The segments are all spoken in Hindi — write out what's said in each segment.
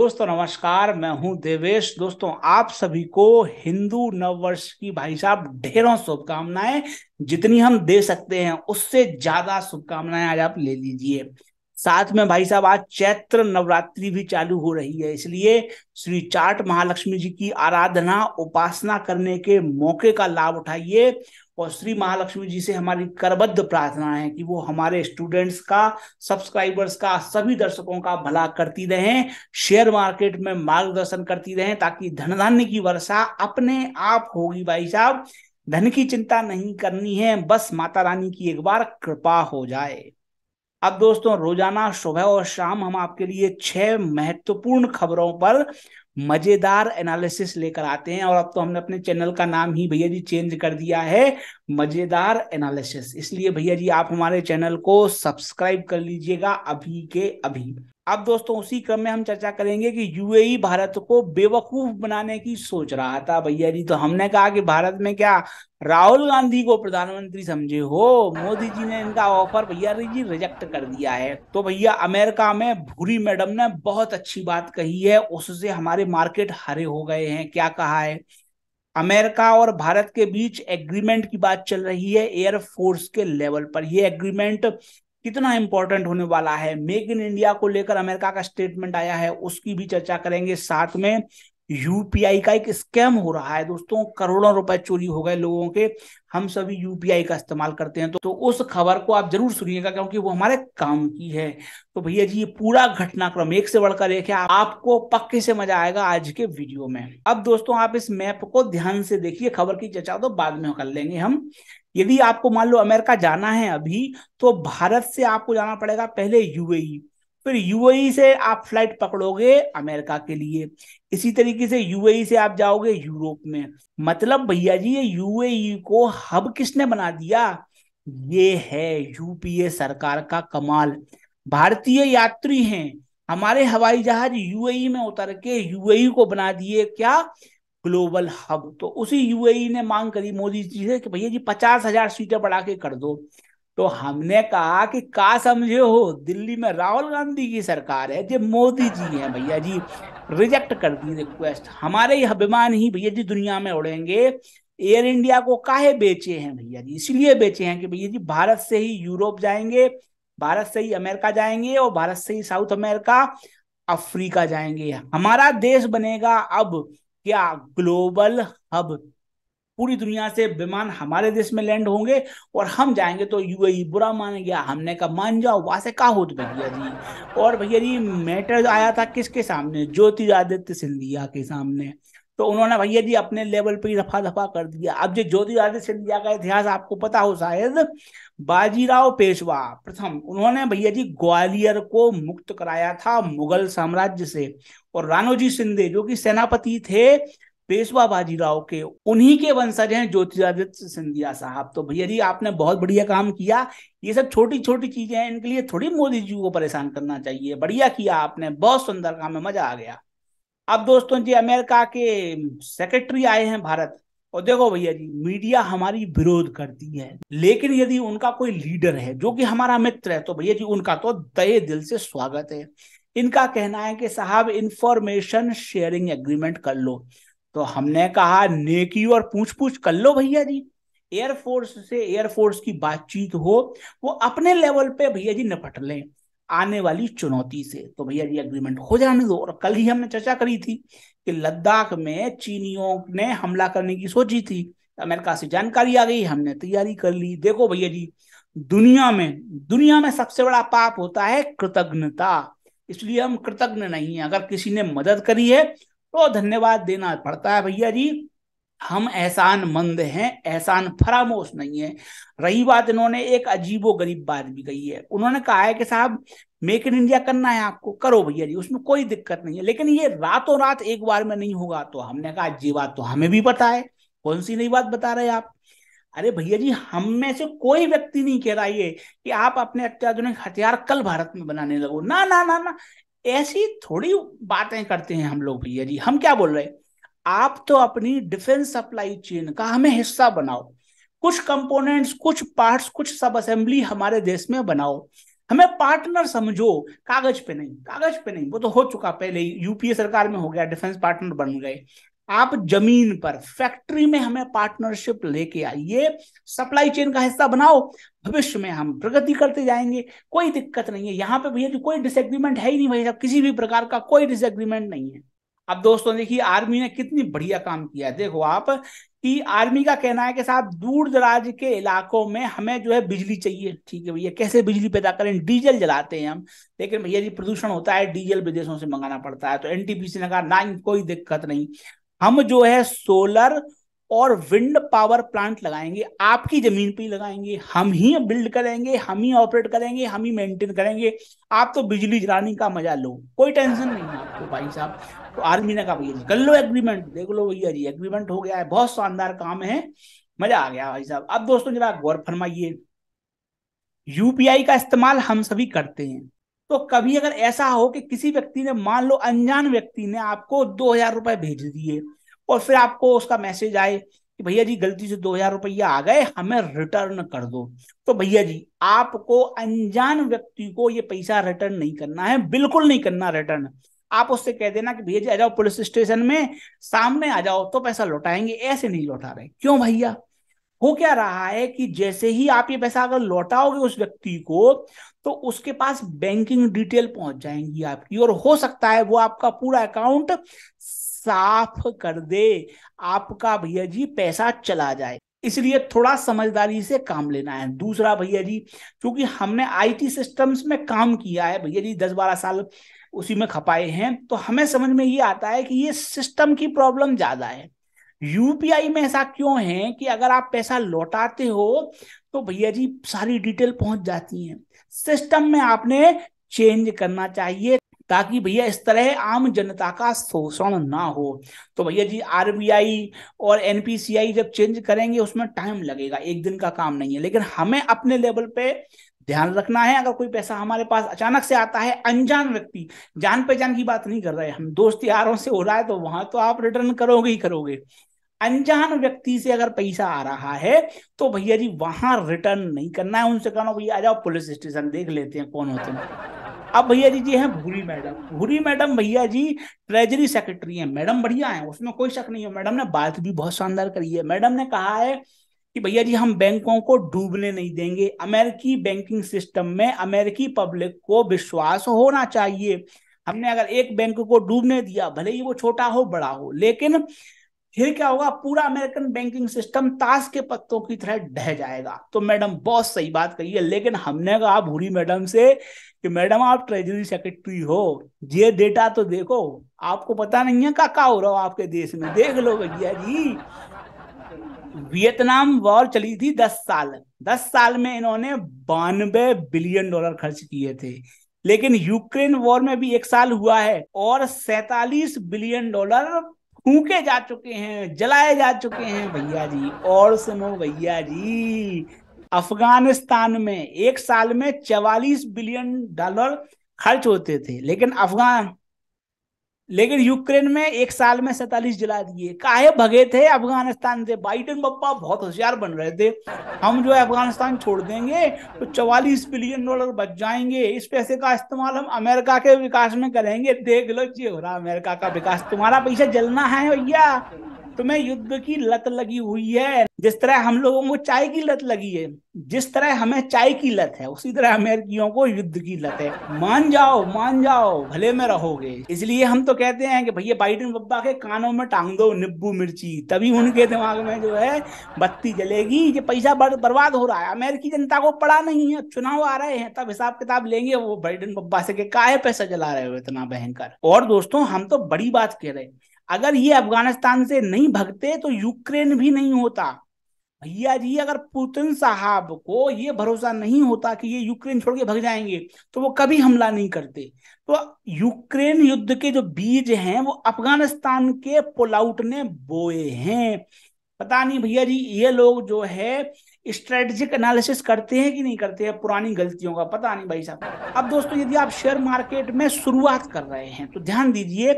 दोस्तों नमस्कार मैं हूं देवेश दोस्तों आप सभी को हिंदू नववर्ष की भाई साहब ढेरों शुभकामनाएं जितनी हम दे सकते हैं उससे ज्यादा शुभकामनाएं आज आप ले लीजिए साथ में भाई साहब आज चैत्र नवरात्रि भी चालू हो रही है इसलिए श्री चाट महालक्ष्मी जी की आराधना उपासना करने के मौके का लाभ उठाइए और श्री महालक्ष्मी जी से हमारी करबद्ध प्रार्थना है कि वो हमारे स्टूडेंट्स का सब्सक्राइबर्स का सभी दर्शकों का भला करती रहें शेयर मार्केट में मार्गदर्शन करती रहें ताकि धन धान्य की वर्षा अपने आप होगी भाई साहब धन की चिंता नहीं करनी है बस माता रानी की एक बार कृपा हो जाए अब दोस्तों रोजाना सुबह और शाम हम आपके लिए छह महत्वपूर्ण खबरों पर मजेदार एनालिसिस लेकर आते हैं और अब तो हमने अपने चैनल का नाम ही भैया जी चेंज कर दिया है मजेदार एनालिसिस इसलिए भैया जी आप हमारे चैनल को सब्सक्राइब कर लीजिएगा अभी के अभी अब दोस्तों उसी क्रम में हम चर्चा करेंगे कि यूएई e भारत को बेवकूफ बनाने की सोच रहा था भैया जी तो हमने कहा कि भारत में क्या राहुल गांधी को प्रधानमंत्री समझे हो मोदी जी ने इनका ऑफर भैया जी रिजेक्ट कर दिया है तो भैया अमेरिका में भूरी मैडम ने बहुत अच्छी बात कही है उससे हमारे मार्केट हरे हो गए हैं क्या कहा है अमेरिका और भारत के बीच एग्रीमेंट की बात चल रही है एयरफोर्स के लेवल पर यह एग्रीमेंट कितना इंपॉर्टेंट होने वाला है मेक इन इंडिया को लेकर अमेरिका का स्टेटमेंट आया है उसकी भी चर्चा करेंगे साथ में यूपीआई का एक स्कैम हो रहा है दोस्तों करोड़ों रुपए चोरी हो गए लोगों के हम सभी यूपीआई का इस्तेमाल करते हैं तो, तो उस खबर को आप जरूर सुनिएगा क्योंकि वो हमारे काम की है तो भैया जी ये पूरा घटनाक्रम एक से बढ़कर एक है आपको पक्के से मजा आएगा आज के वीडियो में अब दोस्तों आप इस मैप को ध्यान से देखिए खबर की चर्चा तो बाद में कर लेंगे हम यदि आपको मान लो अमेरिका जाना है अभी तो भारत से आपको जाना पड़ेगा पहले यूएई फिर यूएई e से आप फ्लाइट पकड़ोगे अमेरिका के लिए इसी तरीके से यूएई e से आप जाओगे यूरोप में मतलब भैया जी ये यूएई e को हब किसने बना दिया ये है यूपीए सरकार का कमाल भारतीय यात्री हैं हमारे हवाई जहाज यूएई में उतर के यूएई को बना दिए क्या ग्लोबल हब तो उसी यूएई ने मांग करी मोदी जी से कि भैया जी पचास हजार सीटें बढ़ा के कर दो तो हमने कहा कि का समझे हो दिल्ली में राहुल गांधी की सरकार है जो मोदी जी हैं भैया जी रिजेक्ट कर दी रिक्वेस्ट हमारे ही अभिमान ही भैया जी दुनिया में उड़ेंगे एयर इंडिया को काहे बेचे हैं भैया जी इसलिए बेचे हैं कि भैया जी भारत से ही यूरोप जाएंगे भारत से ही अमेरिका जाएंगे और भारत से ही साउथ अमेरिका अफ्रीका जाएंगे हमारा देश बनेगा अब क्या ग्लोबल हब पूरी दुनिया से विमान हमारे देश में लैंड होंगे और हम जाएंगे तो यूएई बुरा मान गया हमने कहा मान जाओ वहां से कहा होते भैया जी और भैया जी मैटर आया था किसके सामने ज्योतिरादित्य सिंधिया के सामने तो उन्होंने भैया जी अपने लेवल पर ही रफा दफा कर दिया अब जो ज्योतिरादित्य सिंधिया का इतिहास आपको पता हो शायद बाजीराव पेशवा प्रथम उन्होंने भैया जी ग्वालियर को मुक्त कराया था मुगल साम्राज्य से और रानोजी सिंधे जो कि सेनापति थे पेशवा बाजीराव के उन्हीं के वंशज हैं ज्योतिरादित्य सिंधिया साहब तो भैया जी आपने बहुत बढ़िया काम किया ये सब छोटी छोटी चीजें हैं इनके लिए थोड़ी मोदी जी को परेशान करना चाहिए बढ़िया किया आपने बहुत सुंदर काम है मजा आ गया अब दोस्तों जी अमेरिका के सेक्रेटरी आए हैं भारत और देखो भैया जी मीडिया हमारी विरोध करती है लेकिन यदि उनका कोई लीडर है जो कि हमारा मित्र है तो भैया जी उनका तो तय दिल से स्वागत है इनका कहना है कि साहब इंफॉर्मेशन शेयरिंग एग्रीमेंट कर लो तो हमने कहा नेकी और पूछ पूछ कर लो भैया जी एयरफोर्स से एयरफोर्स की बातचीत हो वो अपने लेवल पे भैया जी निपट लें आने वाली चुनौती से तो भैया जी एग्रीमेंट हो जाने दो और कल ही हमने चर्चा करी थी कि लद्दाख में चीनियों ने हमला करने की सोची थी अमेरिका से जानकारी आ गई हमने तैयारी कर ली देखो भैया जी दुनिया में दुनिया में सबसे बड़ा पाप होता है कृतज्ञता इसलिए हम कृतज्ञ नहीं है अगर किसी ने मदद करी है तो धन्यवाद देना पड़ता है भैया जी हम एहसान मंद हैं एहसान फरामोश नहीं है रही बात इन्होंने एक अजीबो गरीब बात भी कही है उन्होंने कहा है कि साहब मेक इन इंडिया करना है आपको करो भैया जी उसमें कोई दिक्कत नहीं है लेकिन ये रातों रात एक बार में नहीं होगा तो हमने कहा जी बात तो हमें भी पता है कौन सी नई बात बता रहे आप अरे भैया जी हम में से कोई व्यक्ति नहीं कह रहा ये कि आप अपने अत्याधुनिक हथियार कल भारत में बनाने लगो ना ना ना ना ऐसी थोड़ी बातें करते हैं हम लोग भैया जी हम क्या बोल रहे हैं आप तो अपनी डिफेंस सप्लाई चेन का हमें हिस्सा बनाओ कुछ कंपोनेंट्स कुछ पार्ट्स कुछ सब असेंबली हमारे देश में बनाओ हमें पार्टनर समझो कागज पे नहीं कागज पे नहीं वो तो हो चुका पहले ही यूपीए सरकार में हो गया डिफेंस पार्टनर बन गए आप जमीन पर फैक्ट्री में हमें पार्टनरशिप लेके आइए सप्लाई चेन का हिस्सा बनाओ भविष्य में हम प्रगति करते जाएंगे कोई दिक्कत नहीं है यहाँ पे भैया जी कोई डिसएग्रीमेंट है ही नहीं भैया किसी भी प्रकार का कोई डिसएग्रीमेंट नहीं है अब दोस्तों देखिए आर्मी ने कितनी बढ़िया काम किया है देखो आप कि आर्मी का कहना है कि साहब दूर दराज के इलाकों में हमें जो है बिजली चाहिए ठीक है भैया कैसे बिजली पैदा करें डीजल जलाते हैं हम लेकिन भैया जी प्रदूषण होता है डीजल विदेशों से मंगाना पड़ता है तो एनटीपीसी ने कहा ना कोई दिक्कत नहीं हम जो है सोलर और विंड पावर प्लांट लगाएंगे आपकी जमीन पे ही लगाएंगे हम ही बिल्ड करेंगे हम ही ऑपरेट करेंगे हम ही मेंटेन करेंगे आप तो बिजली जलाने का मजा लो कोई टेंशन नहीं है आपको भाई साहब तो आर्मी ने कहा भैया कर लो एग्रीमेंट देख लो भैया जी एग्रीमेंट हो गया है बहुत शानदार काम है मजा आ गया भाई साहब अब दोस्तों जरा गौर फरमाइए यूपीआई का इस्तेमाल हम सभी करते हैं तो कभी अगर ऐसा हो कि किसी व्यक्ति ने मान लो अनजान व्यक्ति ने आपको दो हजार रुपए भेज दिए और फिर आपको उसका मैसेज आए कि भैया जी गलती से दो हजार रुपया आ गए हमें रिटर्न कर दो तो भैया जी आपको अनजान व्यक्ति को ये पैसा रिटर्न नहीं करना है बिल्कुल नहीं करना रिटर्न आप उससे कह देना कि भैया जी आ जाओ पुलिस स्टेशन में सामने आ जाओ तो पैसा लौटाएंगे ऐसे नहीं लौटा रहे क्यों भैया हो क्या रहा है कि जैसे ही आप ये पैसा अगर लौटाओगे उस व्यक्ति को तो उसके पास बैंकिंग डिटेल पहुंच जाएंगी आपकी और हो सकता है वो आपका पूरा अकाउंट साफ कर दे आपका भैया जी पैसा चला जाए इसलिए थोड़ा समझदारी से काम लेना है दूसरा भैया जी क्योंकि हमने आईटी सिस्टम्स में काम किया है भैया जी दस बारह साल उसी में खपाए हैं तो हमें समझ में ये आता है कि ये सिस्टम की प्रॉब्लम ज्यादा है यूपीआई में ऐसा क्यों है कि अगर आप पैसा लौटाते हो तो भैया जी सारी डिटेल पहुंच जाती है सिस्टम में आपने चेंज करना चाहिए ताकि भैया इस तरह आम जनता का शोषण ना हो तो भैया जी आरबीआई और एनपीसीआई जब चेंज करेंगे उसमें टाइम लगेगा एक दिन का काम नहीं है लेकिन हमें अपने लेवल पे ध्यान रखना है अगर कोई पैसा हमारे पास अचानक से आता है अनजान व्यक्ति जान पहचान की बात नहीं कर रहे हम दोस्त यारों से हो रहा है तो वहां तो आप रिटर्न करोगे ही करोगे अनजान व्यक्ति से अगर पैसा आ रहा है तो भैया जी वहां रिटर्न नहीं करना है उनसे कहना भैया आ जाओ पुलिस स्टेशन देख लेते हैं कौन होते हैं अब भैया जी जी हैं भूरी मैडम भूरी मैडम भैया जी ट्रेजरी सेक्रेटरी हैं मैडम बढ़िया हैं उसमें कोई शक नहीं है मैडम ने बात भी बहुत शानदार करी है मैडम ने कहा है कि भैया जी हम बैंकों को डूबने नहीं देंगे अमेरिकी बैंकिंग सिस्टम में अमेरिकी पब्लिक को विश्वास होना चाहिए हमने अगर एक बैंक को डूबने दिया भले ही वो छोटा हो बड़ा हो लेकिन फिर क्या होगा पूरा अमेरिकन बैंकिंग सिस्टम ताश के पत्तों की तरह ढह जाएगा तो मैडम बहुत सही बात कही है लेकिन हमने कहा भूरी मैडम से कि मैडम आप ट्रेजरी सेक्रेटरी हो ये डेटा तो देखो आपको पता नहीं है का, का हो रहा हो आपके देश में देख लो भैया जी वियतनाम वॉर चली थी दस साल दस साल में इन्होंने बानवे बिलियन डॉलर खर्च किए थे लेकिन यूक्रेन वॉर में भी एक साल हुआ है और सैतालीस बिलियन डॉलर फूके जा चुके हैं जलाए जा चुके हैं भैया जी और सुनो भैया जी अफगानिस्तान में एक साल में चवालीस बिलियन डॉलर खर्च होते थे लेकिन अफगान लेकिन यूक्रेन में एक साल में सैतालीस जला दिए काहे भगे थे अफगानिस्तान से बाइडन पप्पा बहुत होशियार बन रहे थे हम जो है अफगानिस्तान छोड़ देंगे तो चवालीस बिलियन डॉलर बच जाएंगे इस पैसे का इस्तेमाल हम अमेरिका के विकास में करेंगे देख लो जी हो रहा अमेरिका का विकास तुम्हारा पैसा जलना है भैया तुम्हें युद्ध की लत लगी हुई है जिस तरह हम लोगों को चाय की लत लगी है जिस तरह हमें चाय की लत है उसी तरह अमेरिकियों को युद्ध की लत है मान जाओ मान जाओ भले में रहोगे इसलिए हम तो कहते हैं कि भैया बाइडन बब्बा के कानों में टांग दो निब्बू मिर्ची तभी उनके दिमाग में जो है बत्ती जलेगी ये पैसा बर्बाद हो रहा है अमेरिकी जनता को पड़ा नहीं है चुनाव आ रहे हैं तब हिसाब किताब लेंगे वो बाइडन बब्बा से काहे पैसा जला रहे हो इतना भयंकर और दोस्तों हम तो बड़ी बात कह रहे हैं अगर ये अफगानिस्तान से नहीं भगते तो यूक्रेन भी नहीं होता भैया जी अगर पुतिन साहब को ये भरोसा नहीं होता कि ये यूक्रेन छोड़ के भग जाएंगे तो वो कभी हमला नहीं करते तो यूक्रेन युद्ध के जो बीज हैं वो अफगानिस्तान के पोलाउट ने बोए हैं पता नहीं भैया जी ये लोग जो है स्ट्रेटजिक एनालिसिस करते हैं कि नहीं करते हैं पुरानी गलतियों का पता नहीं भाई साहब अब दोस्तों यदि आप शेयर मार्केट में शुरुआत कर रहे हैं तो ध्यान दीजिए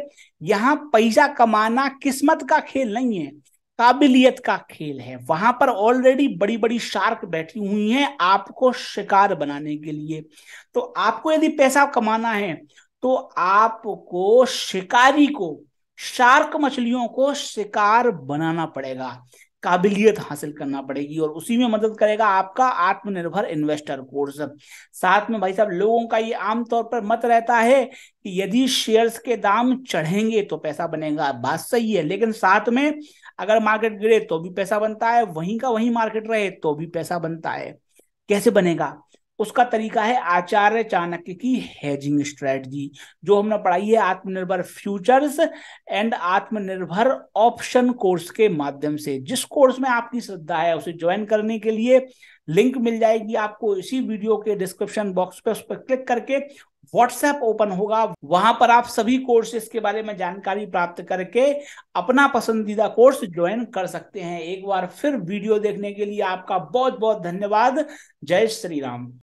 यहाँ पैसा कमाना किस्मत का खेल नहीं है काबिलियत का खेल है वहां पर ऑलरेडी बड़ी बड़ी शार्क बैठी हुई हैं आपको शिकार बनाने के लिए तो आपको यदि पैसा कमाना है तो आपको शिकारी को शार्क मछलियों को शिकार बनाना पड़ेगा काबिलियत हासिल करना पड़ेगी और उसी में मदद करेगा आपका आत्मनिर्भर इन्वेस्टर कोर्स साथ में भाई साहब लोगों का ये आमतौर पर मत रहता है कि यदि शेयर्स के दाम चढ़ेंगे तो पैसा बनेगा बात सही है लेकिन साथ में अगर मार्केट गिरे तो भी पैसा बनता है वहीं का वहीं मार्केट रहे तो भी पैसा बनता है कैसे बनेगा उसका तरीका है आचार्य चाणक्य की हेजिंग स्ट्रेटजी जो हमने पढ़ाई है Atmanirbhar futures and Atmanirbhar option course के माध्यम से जिस कोर्स में आपकी श्रद्धा है उसे ज्वाइन करने के लिए लिंक मिल जाएगी आपको इसी वीडियो के डिस्क्रिप्शन बॉक्स पे उस पर क्लिक करके व्हाट्सएप ओपन होगा वहां पर आप सभी कोर्सेस के बारे में जानकारी प्राप्त करके अपना पसंदीदा कोर्स ज्वाइन कर सकते हैं एक बार फिर वीडियो देखने के लिए आपका बहुत बहुत धन्यवाद जय श्री राम